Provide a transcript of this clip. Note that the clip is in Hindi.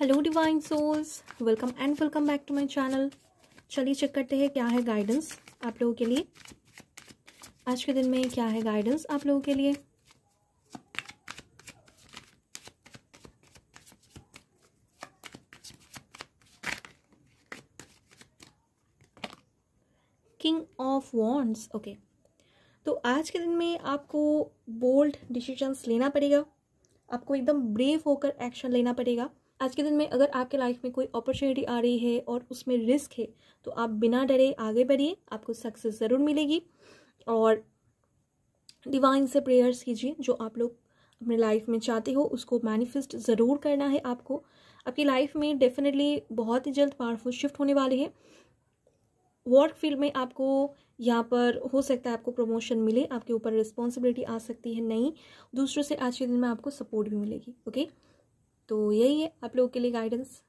Hello divine souls welcome and welcome back to my channel चलिए चेक करते हैं क्या है गाइडेंस आप लोगों के लिए आज के दिन में क्या है गाइडेंस आप लोगों के लिए किंग ऑफ वॉन्ट्स ओके तो आज के दिन में आपको बोल्ड डिसीजंस लेना पड़ेगा आपको एकदम ब्रेव होकर एक्शन लेना पड़ेगा आज के दिन में अगर आपके लाइफ में कोई अपॉर्चुनिटी आ रही है और उसमें रिस्क है तो आप बिना डरे आगे बढ़िए आपको सक्सेस ज़रूर मिलेगी और डिवाइन से प्रेयर्स कीजिए जो आप लोग अपने लाइफ में चाहते हो उसको मैनिफेस्ट ज़रूर करना है आपको आपकी लाइफ में डेफिनेटली बहुत ही जल्द पावरफुल शिफ्ट होने वाले हैं वर्क फील्ड में आपको यहाँ पर हो सकता है आपको प्रमोशन मिले आपके ऊपर रिस्पॉन्सिबिलिटी आ सकती है नहीं दूसरों से आज के दिन में आपको सपोर्ट भी मिलेगी ओके okay? तो यही है आप लोगों के लिए गाइडेंस